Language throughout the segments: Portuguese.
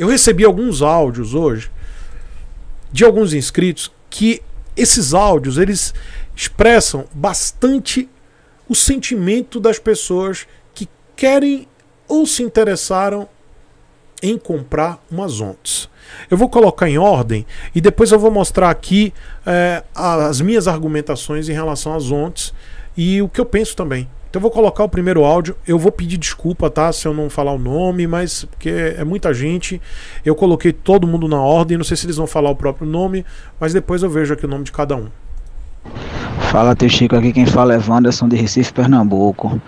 Eu recebi alguns áudios hoje de alguns inscritos que esses áudios eles expressam bastante o sentimento das pessoas que querem ou se interessaram em comprar umas ontes. Eu vou colocar em ordem e depois eu vou mostrar aqui é, as minhas argumentações em relação às ontes e o que eu penso também. Então vou colocar o primeiro áudio. Eu vou pedir desculpa, tá? Se eu não falar o nome, mas porque é muita gente. Eu coloquei todo mundo na ordem. Não sei se eles vão falar o próprio nome, mas depois eu vejo aqui o nome de cada um. Fala, teu Chico. Aqui quem fala é Wanderson de Recife, Pernambuco.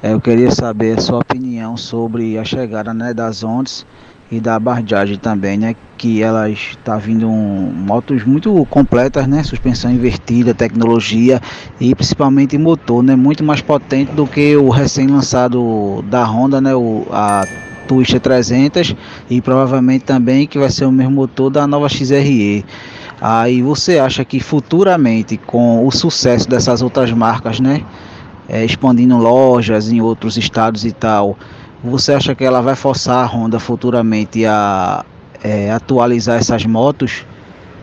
É, eu queria saber a sua opinião sobre a chegada né, das ondas e da Bardage também, né? Que elas está vindo um, motos muito completas, né? Suspensão invertida, tecnologia e principalmente motor, né? Muito mais potente do que o recém-lançado da Honda, né? O, a Twister 300 e provavelmente também que vai ser o mesmo motor da nova XRE. Aí você acha que futuramente, com o sucesso dessas outras marcas, né? É, expandindo lojas em outros estados e tal, você acha que ela vai forçar a Honda futuramente a é, atualizar essas motos,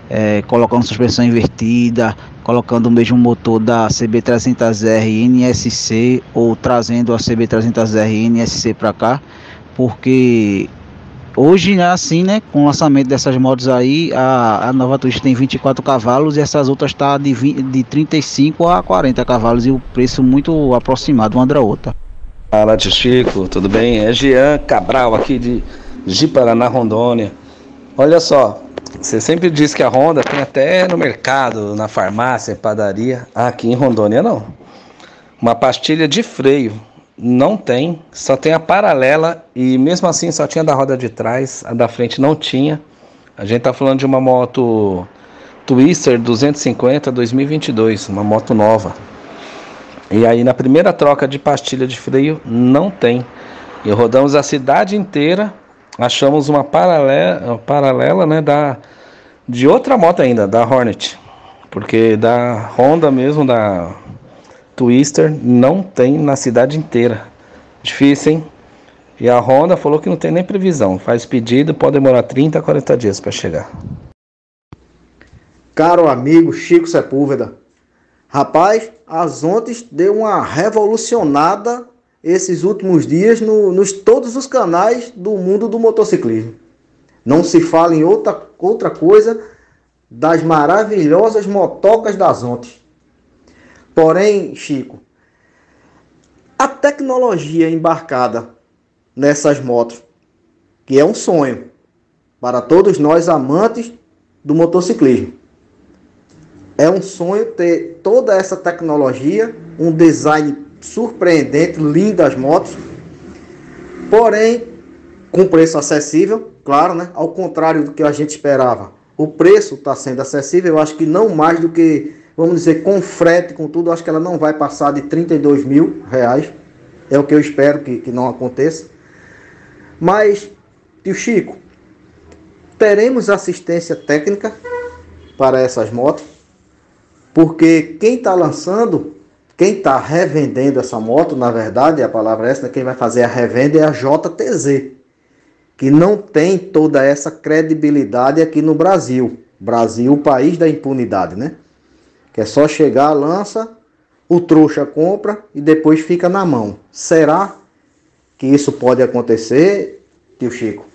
é, colocando suspensão invertida, colocando o mesmo motor da CB300R NSC ou trazendo a CB300R NSC para cá? Porque hoje é assim, né? Com o lançamento dessas motos aí, a, a nova Twist tem 24 cavalos e essas outras tá de, de 35 a 40 cavalos e o preço muito aproximado uma da outra. Fala, tio Chico, tudo bem? É Jean Cabral aqui de Jiparaná, Rondônia. Olha só, você sempre diz que a Honda tem até no mercado, na farmácia, padaria. Aqui em Rondônia não. Uma pastilha de freio não tem, só tem a paralela e mesmo assim só tinha da roda de trás, a da frente não tinha. A gente tá falando de uma moto Twister 250 2022, uma moto nova. E aí na primeira troca de pastilha de freio não tem. E rodamos a cidade inteira, achamos uma paralela, paralela né, da, de outra moto ainda, da Hornet. Porque da Honda mesmo, da Twister, não tem na cidade inteira. Difícil, hein? E a Honda falou que não tem nem previsão. Faz pedido, pode demorar 30, 40 dias para chegar. Caro amigo Chico Sepúlveda, Rapaz, as ontes deu uma revolucionada esses últimos dias no, nos todos os canais do mundo do motociclismo. Não se fala em outra, outra coisa das maravilhosas motocas das ontes. Porém, Chico, a tecnologia embarcada nessas motos, que é um sonho para todos nós amantes do motociclismo. É um sonho ter toda essa tecnologia, um design surpreendente, lindo as motos, porém com preço acessível, claro, né? Ao contrário do que a gente esperava. O preço está sendo acessível, eu acho que não mais do que, vamos dizer, com frete, com tudo, acho que ela não vai passar de 32 mil reais. É o que eu espero que, que não aconteça. Mas, tio Chico, teremos assistência técnica para essas motos? Porque quem está lançando, quem está revendendo essa moto, na verdade, a palavra é essa, né? quem vai fazer a revenda é a JTZ, que não tem toda essa credibilidade aqui no Brasil. Brasil, o país da impunidade, né? Que é só chegar, lança, o trouxa compra e depois fica na mão. Será que isso pode acontecer, tio Chico?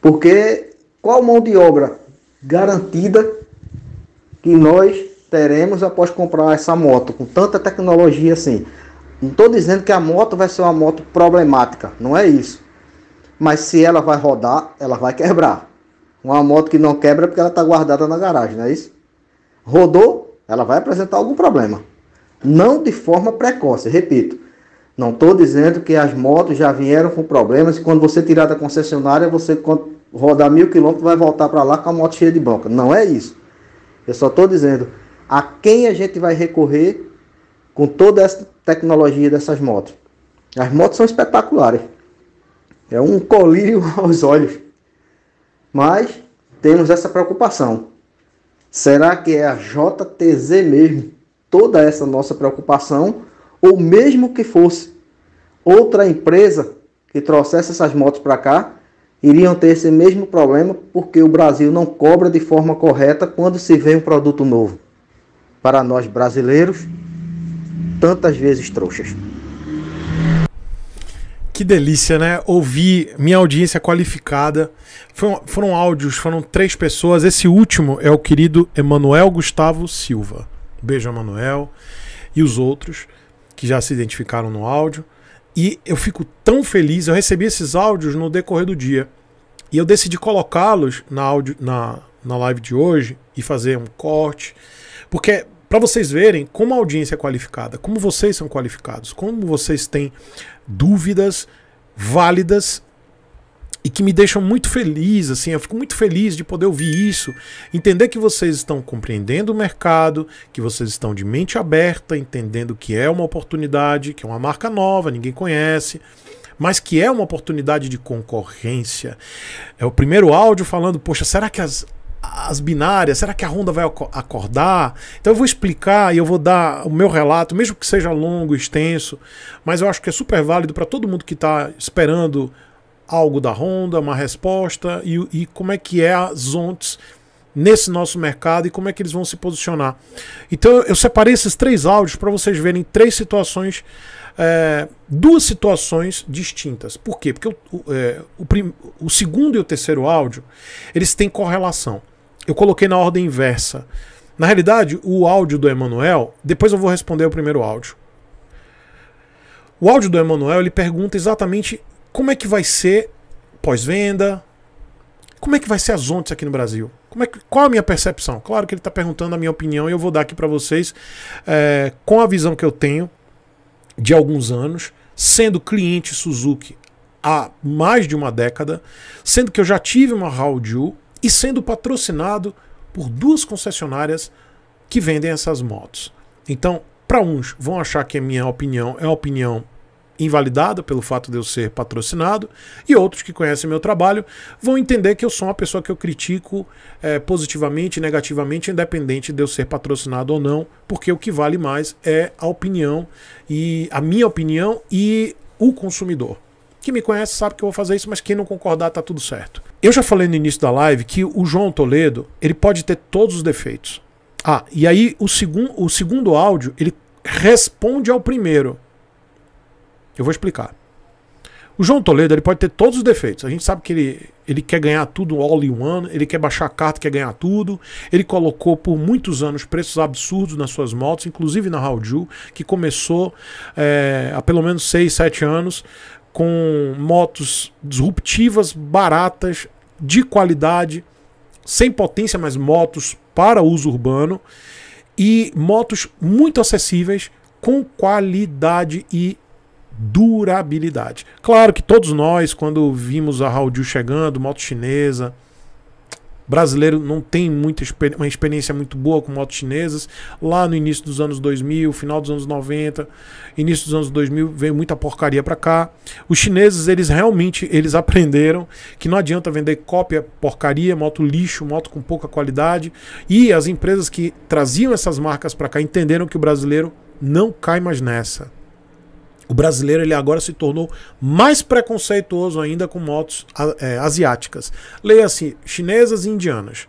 Porque qual mão de obra garantida que nós teremos após comprar essa moto com tanta tecnologia assim. Não estou dizendo que a moto vai ser uma moto problemática, não é isso. Mas se ela vai rodar, ela vai quebrar. Uma moto que não quebra é porque ela está guardada na garagem, não é isso? Rodou, ela vai apresentar algum problema. Não de forma precoce, repito. Não estou dizendo que as motos já vieram com problemas e quando você tirar da concessionária, você rodar mil quilômetros vai voltar para lá com a moto cheia de bronca. Não é isso. Eu só estou dizendo a quem a gente vai recorrer com toda essa tecnologia dessas motos. As motos são espetaculares. É um colírio aos olhos. Mas temos essa preocupação. Será que é a JTZ mesmo toda essa nossa preocupação? Ou mesmo que fosse outra empresa que trouxesse essas motos para cá, iriam ter esse mesmo problema porque o Brasil não cobra de forma correta quando se vê um produto novo para nós brasileiros, tantas vezes trouxas. Que delícia, né? Ouvir minha audiência qualificada. Foram, foram áudios, foram três pessoas. Esse último é o querido Emanuel Gustavo Silva. Beijo, Emanuel. E os outros que já se identificaram no áudio. E eu fico tão feliz. Eu recebi esses áudios no decorrer do dia. E eu decidi colocá-los na, áudio, na, na live de hoje e fazer um corte. Porque para vocês verem como a audiência é qualificada, como vocês são qualificados, como vocês têm dúvidas válidas e que me deixam muito feliz, assim, eu fico muito feliz de poder ouvir isso, entender que vocês estão compreendendo o mercado, que vocês estão de mente aberta, entendendo que é uma oportunidade, que é uma marca nova, ninguém conhece, mas que é uma oportunidade de concorrência. É o primeiro áudio falando, poxa, será que as as binárias, será que a Honda vai acordar? Então eu vou explicar e eu vou dar o meu relato, mesmo que seja longo, extenso, mas eu acho que é super válido para todo mundo que está esperando algo da Honda, uma resposta e, e como é que é as ONTs nesse nosso mercado e como é que eles vão se posicionar. Então eu separei esses três áudios para vocês verem três situações é, duas situações distintas. Por quê? Porque o, é, o, prim, o segundo e o terceiro áudio, eles têm correlação. Eu coloquei na ordem inversa. Na realidade, o áudio do Emanuel, depois eu vou responder o primeiro áudio. O áudio do Emanuel, ele pergunta exatamente como é que vai ser pós-venda, como é que vai ser as ondas aqui no Brasil? Como é que, qual a minha percepção? Claro que ele está perguntando a minha opinião e eu vou dar aqui para vocês é, com a visão que eu tenho de alguns anos, sendo cliente Suzuki há mais de uma década, sendo que eu já tive uma Haoju e sendo patrocinado por duas concessionárias que vendem essas motos. Então, para uns vão achar que a é minha opinião é a opinião invalidada pelo fato de eu ser patrocinado, e outros que conhecem meu trabalho vão entender que eu sou uma pessoa que eu critico é, positivamente e negativamente, independente de eu ser patrocinado ou não, porque o que vale mais é a opinião e a minha opinião e o consumidor. Quem me conhece sabe que eu vou fazer isso, mas quem não concordar tá tudo certo. Eu já falei no início da live que o João Toledo ele pode ter todos os defeitos. Ah, e aí o, segun, o segundo áudio ele responde ao primeiro. Eu vou explicar. O João Toledo ele pode ter todos os defeitos. A gente sabe que ele, ele quer ganhar tudo all in one, ele quer baixar a carta, quer ganhar tudo. Ele colocou por muitos anos preços absurdos nas suas motos, inclusive na Raul que começou é, há pelo menos 6, 7 anos com motos disruptivas, baratas, de qualidade, sem potência, mas motos para uso urbano e motos muito acessíveis com qualidade e durabilidade. Claro que todos nós, quando vimos a Haoju chegando, moto chinesa, brasileiro não tem muita uma experiência muito boa com motos chinesas. Lá no início dos anos 2000, final dos anos 90, início dos anos 2000, veio muita porcaria para cá. Os chineses, eles realmente, eles aprenderam que não adianta vender cópia porcaria, moto lixo, moto com pouca qualidade. E as empresas que traziam essas marcas para cá entenderam que o brasileiro não cai mais nessa. O brasileiro ele agora se tornou mais preconceituoso ainda com motos é, asiáticas. Leia-se assim, chinesas e indianas.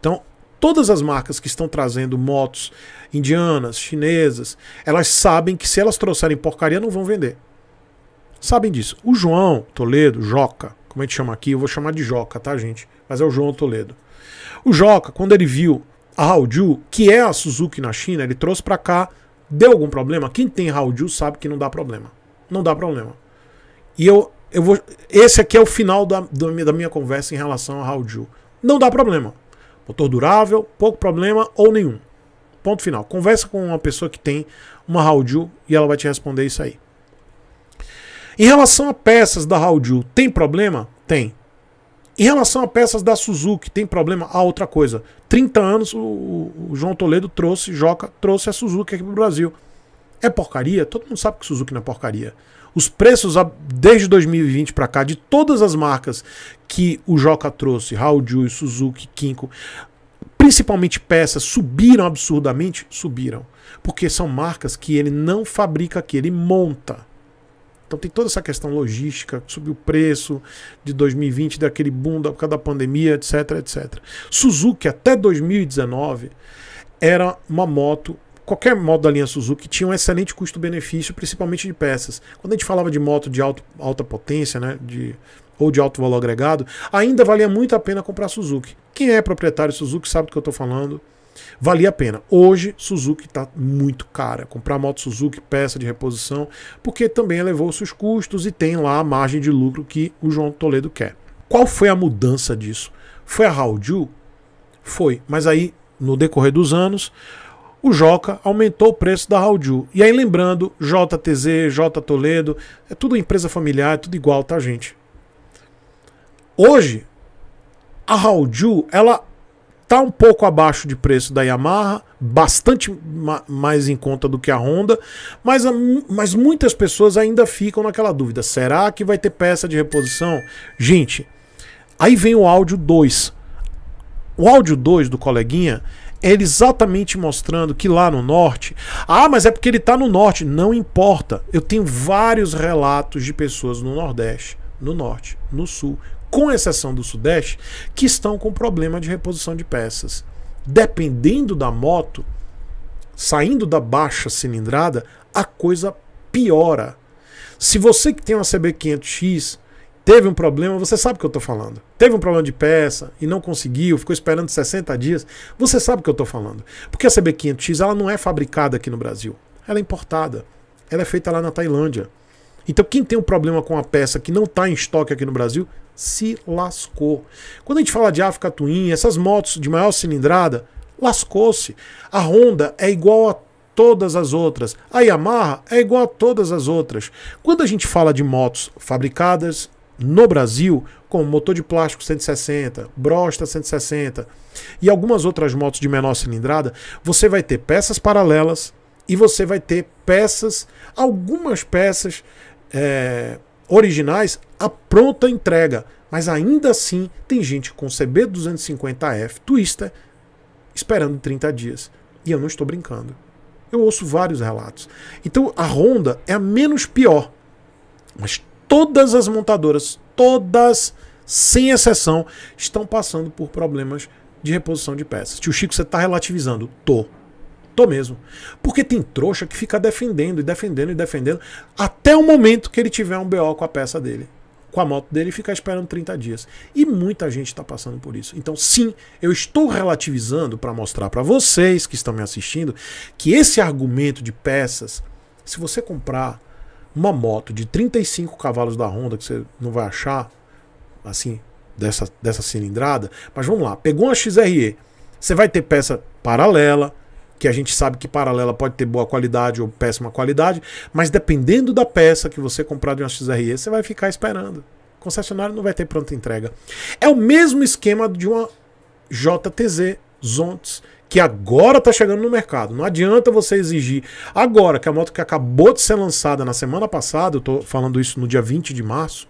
Então, todas as marcas que estão trazendo motos indianas, chinesas, elas sabem que se elas trouxerem porcaria não vão vender. Sabem disso. O João Toledo, Joca, como a gente chama aqui, eu vou chamar de Joca, tá, gente? Mas é o João Toledo. O Joca, quando ele viu a Haoju, que é a Suzuki na China, ele trouxe para cá Deu algum problema? Quem tem Raul sabe que não dá problema. Não dá problema. E eu, eu vou. Esse aqui é o final da, da minha conversa em relação a Raul Não dá problema. Motor durável, pouco problema ou nenhum. Ponto final. Conversa com uma pessoa que tem uma Raul e ela vai te responder isso aí. Em relação a peças da Raul tem problema? Tem. Em relação a peças da Suzuki, tem problema? Ah, outra coisa. 30 anos o, o João Toledo trouxe, Joca, trouxe a Suzuki aqui pro Brasil. É porcaria? Todo mundo sabe que Suzuki não é porcaria. Os preços desde 2020 para cá, de todas as marcas que o Joca trouxe, Raul Suzuki, Kinko, principalmente peças, subiram absurdamente? Subiram. Porque são marcas que ele não fabrica aqui, ele monta. Então tem toda essa questão logística, subiu o preço de 2020, daquele boom da, por causa da pandemia, etc, etc. Suzuki até 2019 era uma moto, qualquer moto da linha Suzuki tinha um excelente custo-benefício, principalmente de peças. Quando a gente falava de moto de alto, alta potência, né, de ou de alto valor agregado, ainda valia muito a pena comprar Suzuki. Quem é proprietário Suzuki sabe do que eu estou falando valia a pena. Hoje, Suzuki está muito cara. Comprar moto Suzuki, peça de reposição, porque também elevou seus custos e tem lá a margem de lucro que o João Toledo quer. Qual foi a mudança disso? Foi a Raoju? Foi, mas aí, no decorrer dos anos, o Joca aumentou o preço da Raoju. E aí, lembrando, JTZ, J Toledo, é tudo empresa familiar, é tudo igual, tá, gente? Hoje, a Raoju, ela Tá um pouco abaixo de preço da Yamaha, bastante ma mais em conta do que a Honda, mas, a, mas muitas pessoas ainda ficam naquela dúvida: será que vai ter peça de reposição? Gente, aí vem o áudio 2. O áudio 2 do coleguinha é exatamente mostrando que lá no norte, ah, mas é porque ele está no norte, não importa. Eu tenho vários relatos de pessoas no Nordeste, no norte, no sul, com exceção do Sudeste, que estão com problema de reposição de peças. Dependendo da moto, saindo da baixa cilindrada, a coisa piora. Se você que tem uma CB500X teve um problema, você sabe o que eu estou falando. Teve um problema de peça e não conseguiu, ficou esperando 60 dias, você sabe o que eu estou falando. Porque a CB500X ela não é fabricada aqui no Brasil, ela é importada. Ela é feita lá na Tailândia. Então, quem tem um problema com a peça que não está em estoque aqui no Brasil, se lascou. Quando a gente fala de Africa Twin, essas motos de maior cilindrada, lascou-se. A Honda é igual a todas as outras. A Yamaha é igual a todas as outras. Quando a gente fala de motos fabricadas no Brasil, com motor de plástico 160, brosta 160 e algumas outras motos de menor cilindrada, você vai ter peças paralelas e você vai ter peças, algumas peças é, originais a pronta entrega. Mas ainda assim, tem gente com CB250F Twister esperando 30 dias. E eu não estou brincando. Eu ouço vários relatos. Então a Honda é a menos pior. Mas todas as montadoras, todas, sem exceção, estão passando por problemas de reposição de peças. Tio Chico, você está relativizando? Tô. Tô mesmo. Porque tem trouxa que fica defendendo e defendendo e defendendo até o momento que ele tiver um BO com a peça dele. Com a moto dele e ficar esperando 30 dias. E muita gente está passando por isso. Então, sim, eu estou relativizando para mostrar para vocês que estão me assistindo que esse argumento de peças, se você comprar uma moto de 35 cavalos da Honda, que você não vai achar assim, dessa, dessa cilindrada, mas vamos lá, pegou uma XRE, você vai ter peça paralela, que a gente sabe que paralela pode ter boa qualidade ou péssima qualidade, mas dependendo da peça que você comprar de uma XRE, você vai ficar esperando. O concessionário não vai ter pronta entrega. É o mesmo esquema de uma JTZ, Zontes, que agora está chegando no mercado. Não adianta você exigir agora que a moto que acabou de ser lançada na semana passada, eu estou falando isso no dia 20 de março,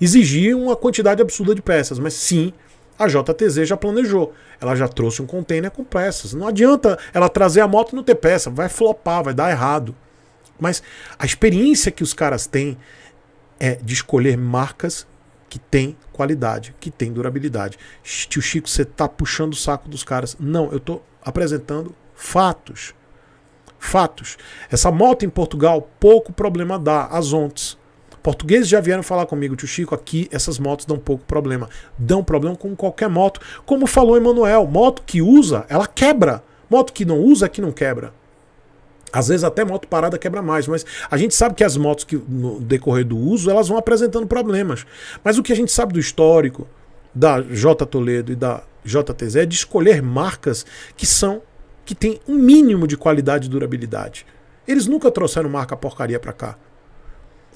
exigir uma quantidade absurda de peças. Mas sim, a JTZ já planejou. Ela já trouxe um container com peças. Não adianta ela trazer a moto e não ter peça. Vai flopar, vai dar errado. Mas a experiência que os caras têm é de escolher marcas que têm qualidade, que têm durabilidade. Tio Chico, você tá puxando o saco dos caras. Não, eu tô apresentando fatos. Fatos. Essa moto em Portugal, pouco problema dá. As ontes. Portugueses já vieram falar comigo, tio Chico, aqui essas motos dão pouco problema. Dão problema com qualquer moto. Como falou Emanuel, moto que usa, ela quebra. Moto que não usa, que não quebra. Às vezes até moto parada quebra mais, mas a gente sabe que as motos que no decorrer do uso, elas vão apresentando problemas. Mas o que a gente sabe do histórico da J Toledo e da JTZ é de escolher marcas que são que tem um mínimo de qualidade e durabilidade. Eles nunca trouxeram marca porcaria para cá.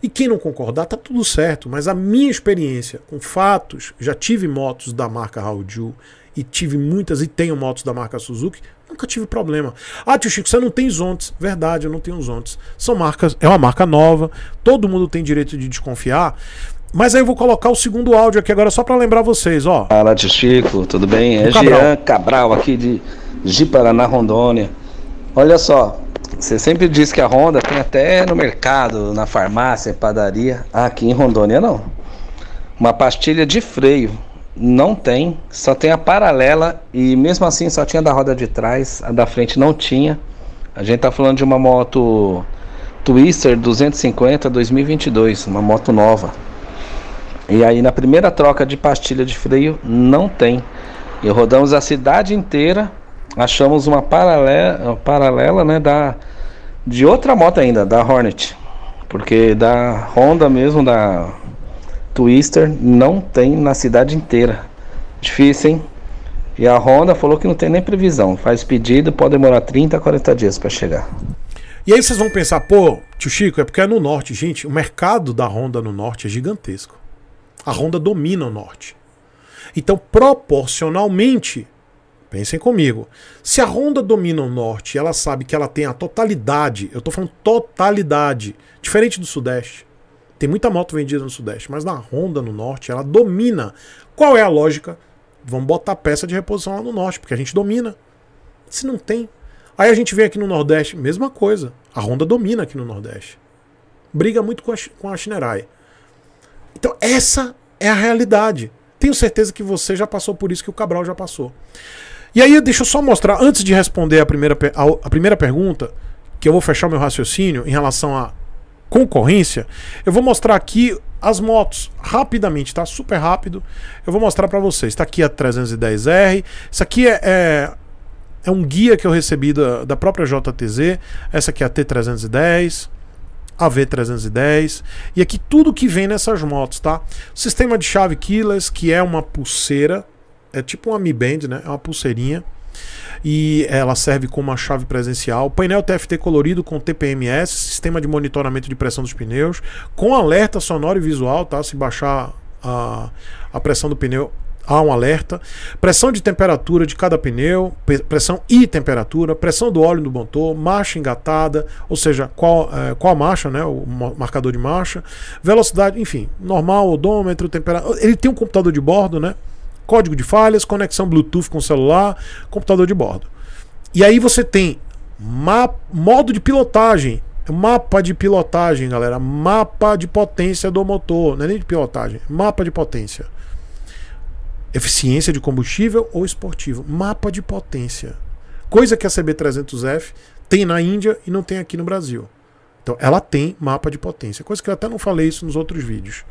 E quem não concordar, tá tudo certo, mas a minha experiência com fatos, já tive motos da marca Raoju e tive muitas e tenho motos da marca Suzuki, nunca tive problema. Ah, tio Chico, você não tem Zontes. Verdade, eu não tenho Zontes. São marcas, é uma marca nova, todo mundo tem direito de desconfiar. Mas aí eu vou colocar o segundo áudio aqui agora só para lembrar vocês, ó. Fala, tio Chico, tudo bem? É Cabral. Jean Cabral aqui de Ji Paraná, Rondônia. Olha só, você sempre diz que a Honda tem até no mercado, na farmácia, padaria. Aqui em Rondônia não. Uma pastilha de freio não tem, só tem a paralela e mesmo assim só tinha da roda de trás, a da frente não tinha. A gente tá falando de uma moto Twister 250 2022, uma moto nova. E aí na primeira troca de pastilha de freio não tem. E rodamos a cidade inteira achamos uma paralela, paralela né, da, de outra moto ainda, da Hornet. Porque da Honda mesmo, da Twister, não tem na cidade inteira. Difícil, hein? E a Honda falou que não tem nem previsão. Faz pedido, pode demorar 30, 40 dias para chegar. E aí vocês vão pensar, pô, tio Chico, é porque é no norte, gente. O mercado da Honda no norte é gigantesco. A Honda domina o norte. Então, proporcionalmente, Pensem comigo. Se a Honda domina o norte, ela sabe que ela tem a totalidade, eu estou falando totalidade, diferente do sudeste. Tem muita moto vendida no sudeste, mas na Honda no norte ela domina. Qual é a lógica? Vamos botar peça de reposição lá no norte, porque a gente domina. Se não tem. Aí a gente vem aqui no nordeste, mesma coisa. A Honda domina aqui no nordeste. Briga muito com a, com a Shinerai. Então essa é a realidade. Tenho certeza que você já passou por isso que o Cabral já passou. E aí, deixa eu só mostrar, antes de responder a primeira, a, a primeira pergunta, que eu vou fechar meu raciocínio em relação à concorrência, eu vou mostrar aqui as motos rapidamente, tá? Super rápido. Eu vou mostrar para vocês. Está aqui a 310R. Isso aqui é, é, é, um guia que eu recebi da, da própria JTZ. Essa aqui é a T310. A V310 e aqui tudo que vem nessas motos, tá? Sistema de chave Keyless, que é uma pulseira é tipo uma Mi Band, né? É uma pulseirinha e ela serve como uma chave presencial. Painel TFT colorido com TPMS, sistema de monitoramento de pressão dos pneus, com alerta sonoro e visual, tá? Se baixar a, a pressão do pneu, há um alerta. Pressão de temperatura de cada pneu, pressão e temperatura, pressão do óleo do motor, marcha engatada, ou seja, qual, é, qual a marcha, né, o marcador de marcha, velocidade, enfim, normal, odômetro, temperatura. Ele tem um computador de bordo, né? código de falhas, conexão Bluetooth com celular, computador de bordo. E aí você tem mapa, modo de pilotagem, mapa de pilotagem, galera, mapa de potência do motor, não é nem de pilotagem, mapa de potência. Eficiência de combustível ou esportivo, mapa de potência. Coisa que a CB300F tem na Índia e não tem aqui no Brasil. Então, ela tem mapa de potência, coisa que eu até não falei isso nos outros vídeos.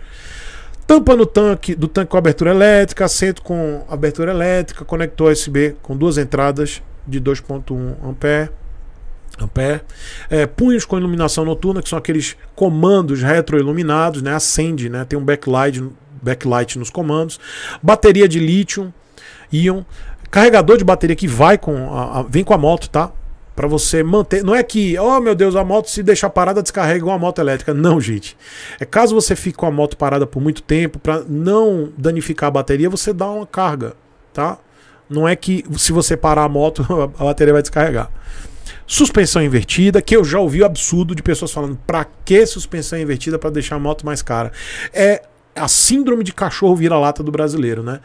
Tampa no tanque, do tanque com abertura elétrica, assento com abertura elétrica, conector USB com duas entradas de 2.1 ampere. Ampere. É, punhos com iluminação noturna, que são aqueles comandos retroiluminados, né? acende, né? tem um backlight, backlight nos comandos. Bateria de lítio, íon. Carregador de bateria que vai com a, a, vem com a moto, tá? para você manter. Não é que, oh meu Deus, a moto se deixar parada descarrega igual a moto elétrica. Não, gente. É caso você fique com a moto parada por muito tempo, para não danificar a bateria, você dá uma carga, tá? Não é que se você parar a moto, a bateria vai descarregar. Suspensão invertida, que eu já ouvi o absurdo de pessoas falando, pra que suspensão invertida para deixar a moto mais cara? É a síndrome de cachorro vira-lata do brasileiro, né?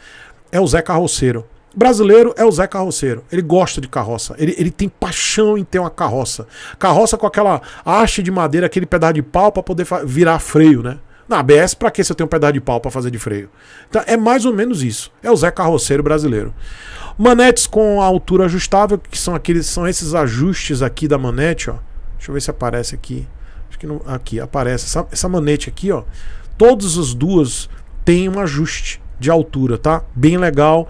É o Zé Carroceiro. Brasileiro é o Zé Carroceiro. Ele gosta de carroça. Ele, ele tem paixão em ter uma carroça. Carroça com aquela haste de madeira, aquele pedaço de pau para poder virar freio, né? Na ABS, para que se eu tenho um pedaço de pau para fazer de freio? Então é mais ou menos isso. É o Zé Carroceiro brasileiro. Manetes com a altura ajustável, que são aqueles, são esses ajustes aqui da manete, ó. Deixa eu ver se aparece aqui. Acho que não, aqui aparece essa, essa manete aqui, ó. Todas as duas têm um ajuste de altura, tá? Bem legal.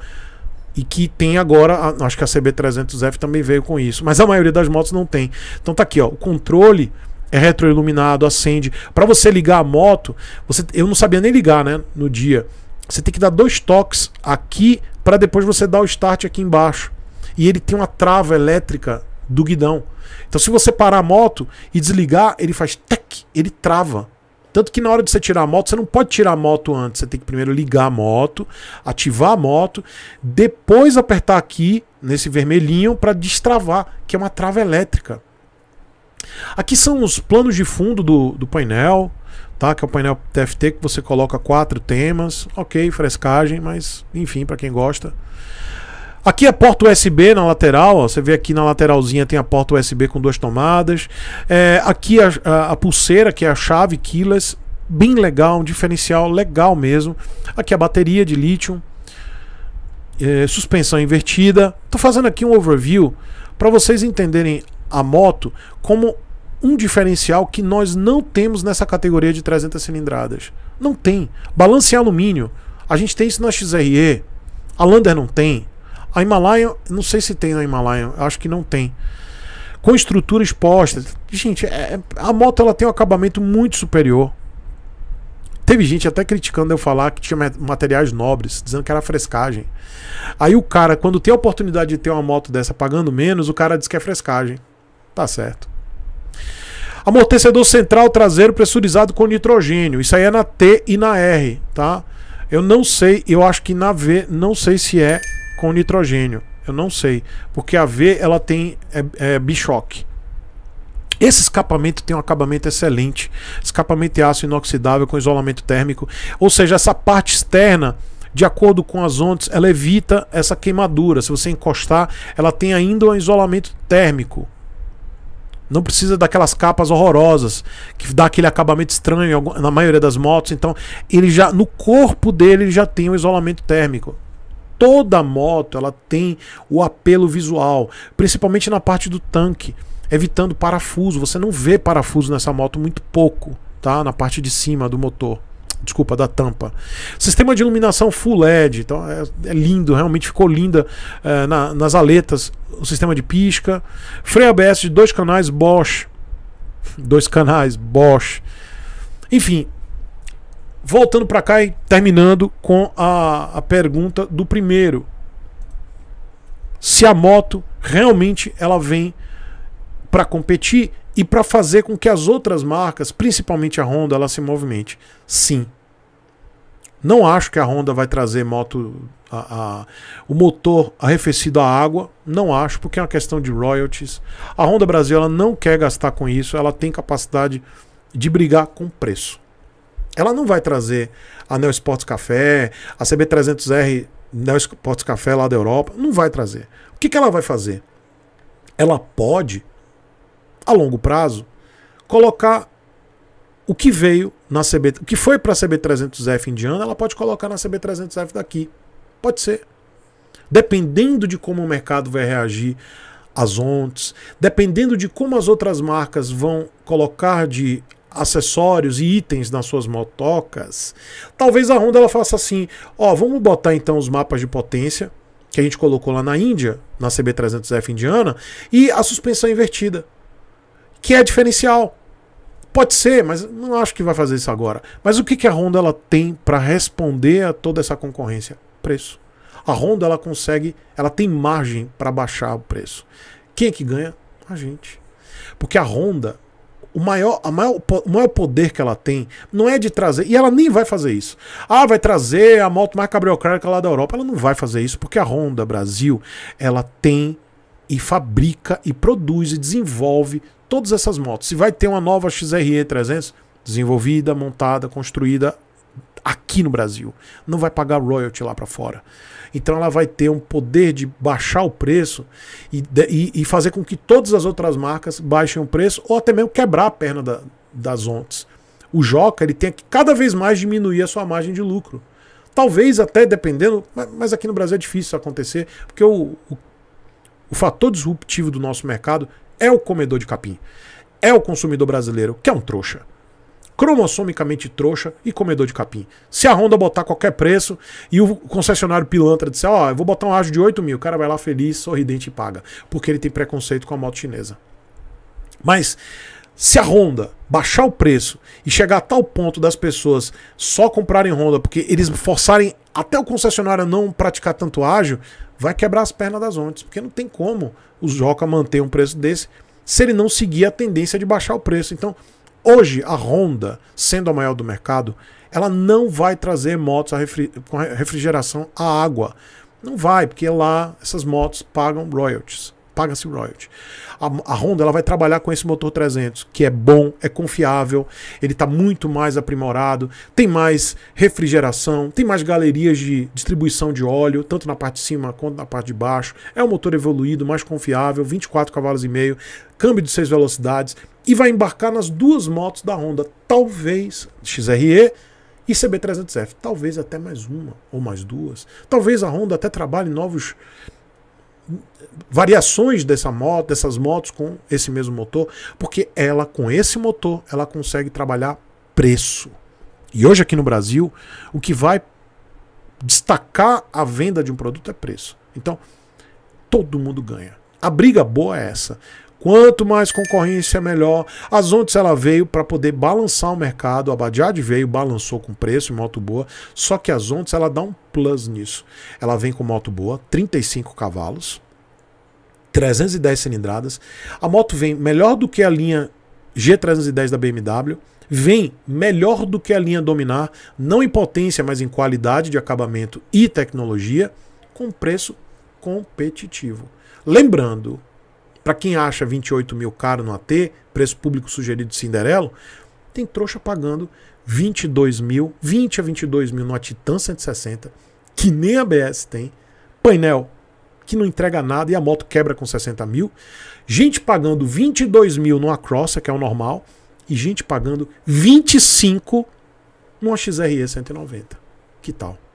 E que tem agora, a, acho que a CB300F também veio com isso, mas a maioria das motos não tem. Então tá aqui, ó, o controle é retroiluminado, acende. Para você ligar a moto, você, eu não sabia nem ligar, né, no dia. Você tem que dar dois toques aqui para depois você dar o start aqui embaixo. E ele tem uma trava elétrica do guidão. Então se você parar a moto e desligar, ele faz tec, ele trava. Tanto que na hora de você tirar a moto, você não pode tirar a moto antes. Você tem que primeiro ligar a moto, ativar a moto, depois apertar aqui nesse vermelhinho para destravar, que é uma trava elétrica. Aqui são os planos de fundo do, do painel, tá? Que é o painel TFT que você coloca quatro temas, ok, frescagem, mas enfim, para quem gosta. Aqui é porta USB na lateral, ó, você vê aqui na lateralzinha tem a porta USB com duas tomadas. É, aqui a, a, a, pulseira, que é a chave keyless, bem legal, um diferencial legal mesmo. Aqui a bateria de lítio, é, suspensão invertida. Estou fazendo aqui um overview para vocês entenderem a moto como um diferencial que nós não temos nessa categoria de 300 cilindradas. Não tem. Balance em alumínio. A gente tem isso na XRE. A Lander não tem. A Himalaia, não sei se tem na Himalaia, acho que não tem. Com estrutura exposta. Gente, é, é, a moto ela tem um acabamento muito superior. Teve gente até criticando eu falar que tinha materiais nobres, dizendo que era frescagem. Aí o cara, quando tem a oportunidade de ter uma moto dessa pagando menos, o cara diz que é frescagem. Tá certo. Amortecedor central traseiro pressurizado com nitrogênio. Isso aí é na T e na R, tá? Eu não sei, eu acho que na V, não sei se é com nitrogênio. Eu não sei. Porque a V ela tem é, é bichoque. Esse escapamento tem um acabamento excelente. Escapamento é aço inoxidável com isolamento térmico. Ou seja, essa parte externa, de acordo com as ondas, ela evita essa queimadura. Se você encostar, ela tem ainda um isolamento térmico. Não precisa daquelas capas horrorosas que dá aquele acabamento estranho na maioria das motos. Então, ele já no corpo dele já tem um isolamento térmico toda moto ela tem o apelo visual, principalmente na parte do tanque, evitando parafuso. Você não vê parafuso nessa moto muito pouco, tá? Na parte de cima do motor. Desculpa, da tampa. Sistema de iluminação full LED, então é, é lindo, realmente ficou linda é, na, nas aletas. O sistema de pisca, freio ABS de dois canais Bosch, dois canais Bosch. Enfim, voltando para cá e terminando com a, a pergunta do primeiro. Se a moto realmente ela vem para competir e para fazer com que as outras marcas, principalmente a Honda, ela se movimente. Sim. Não acho que a Honda vai trazer moto a, a, o motor arrefecido à água, não acho, porque é uma questão de royalties. A Honda Brasil ela não quer gastar com isso, ela tem capacidade de brigar com preço. Ela não vai trazer a Neo Sports Café, a CB300R Neo Sports Café lá da Europa. Não vai trazer. O que, que ela vai fazer? Ela pode, a longo prazo, colocar o que veio na CB, o que foi para a CB300F indiana, ela pode colocar na CB300F daqui. Pode ser. Dependendo de como o mercado vai reagir às ONTs, dependendo de como as outras marcas vão colocar de acessórios e itens nas suas motocas, talvez a Honda ela faça assim: ó, vamos botar então os mapas de potência que a gente colocou lá na Índia, na CB300F indiana, e a suspensão invertida, que é diferencial. Pode ser, mas não acho que vai fazer isso agora. Mas o que, que a Honda ela tem para responder a toda essa concorrência? Preço. A Honda ela consegue, ela tem margem para baixar o preço. Quem é que ganha? A gente. Porque a Honda, o maior, a maior, o maior poder que ela tem não é de trazer. E ela nem vai fazer isso. Ah, vai trazer a moto marca burocrática lá da Europa. Ela não vai fazer isso, porque a Honda Brasil ela tem e fabrica e produz e desenvolve todas essas motos. Se vai ter uma nova XRE 300 desenvolvida, montada, construída, aqui no Brasil, não vai pagar royalty lá para fora. Então ela vai ter um poder de baixar o preço e, e, e, fazer com que todas as outras marcas baixem o preço ou até mesmo quebrar a perna da, das ONTs. O Joca ele tem que cada vez mais diminuir a sua margem de lucro. Talvez até dependendo, mas, mas aqui no Brasil é difícil isso acontecer, porque o, o, o fator disruptivo do nosso mercado é o comedor de capim, é o consumidor brasileiro, que é um trouxa cromossomicamente trouxa e comedor de capim. Se a Honda botar qualquer preço e o concessionário pilantra disser, ó, oh, eu vou botar um ágio de 8 mil, o cara vai lá feliz, sorridente e paga, porque ele tem preconceito com a moto chinesa. Mas se a Honda baixar o preço e chegar a tal ponto das pessoas só comprarem Honda porque eles forçarem até o concessionário a não praticar tanto ágio, vai quebrar as pernas das ondas, porque não tem como o Joca manter um preço desse se ele não seguir a tendência de baixar o preço. Então, Hoje, a Honda, sendo a maior do mercado, ela não vai trazer motos refri com refrigeração a água. Não vai, porque lá essas motos pagam royalties. Paga-se royalty. A, a, Honda ela vai trabalhar com esse motor 300, que é bom, é confiável, ele está muito mais aprimorado, tem mais refrigeração, tem mais galerias de distribuição de óleo, tanto na parte de cima quanto na parte de baixo. É um motor evoluído, mais confiável, 24 cavalos e meio, câmbio de 6 velocidades, e vai embarcar nas duas motos da Honda, talvez XRE e CB300F, talvez até mais uma ou mais duas. Talvez a Honda até trabalhe novos variações dessa moto, dessas motos com esse mesmo motor, porque ela com esse motor, ela consegue trabalhar preço. E hoje aqui no Brasil, o que vai destacar a venda de um produto é preço. Então, todo mundo ganha. A briga boa é essa. Quanto mais concorrência, melhor. A Zontes ela veio para poder balançar o mercado. A Badiad veio, balançou com preço e moto boa. Só que a Zontes ela dá um plus nisso. Ela vem com moto boa, 35 cavalos, 310 cilindradas. A moto vem melhor do que a linha G310 da BMW. Vem melhor do que a linha Dominar, não em potência, mas em qualidade de acabamento e tecnologia, com preço competitivo. Lembrando para quem acha 28 mil caro no AT, preço público sugerido de Cinderelo, tem trouxa pagando 22 mil, 20 a 22 mil no Titan 160, que nem a BS tem, painel que não entrega nada e a moto quebra com 60 mil, gente pagando 22 mil numa Crossa, que é o normal, e gente pagando 25 numa XRE 190. Que tal?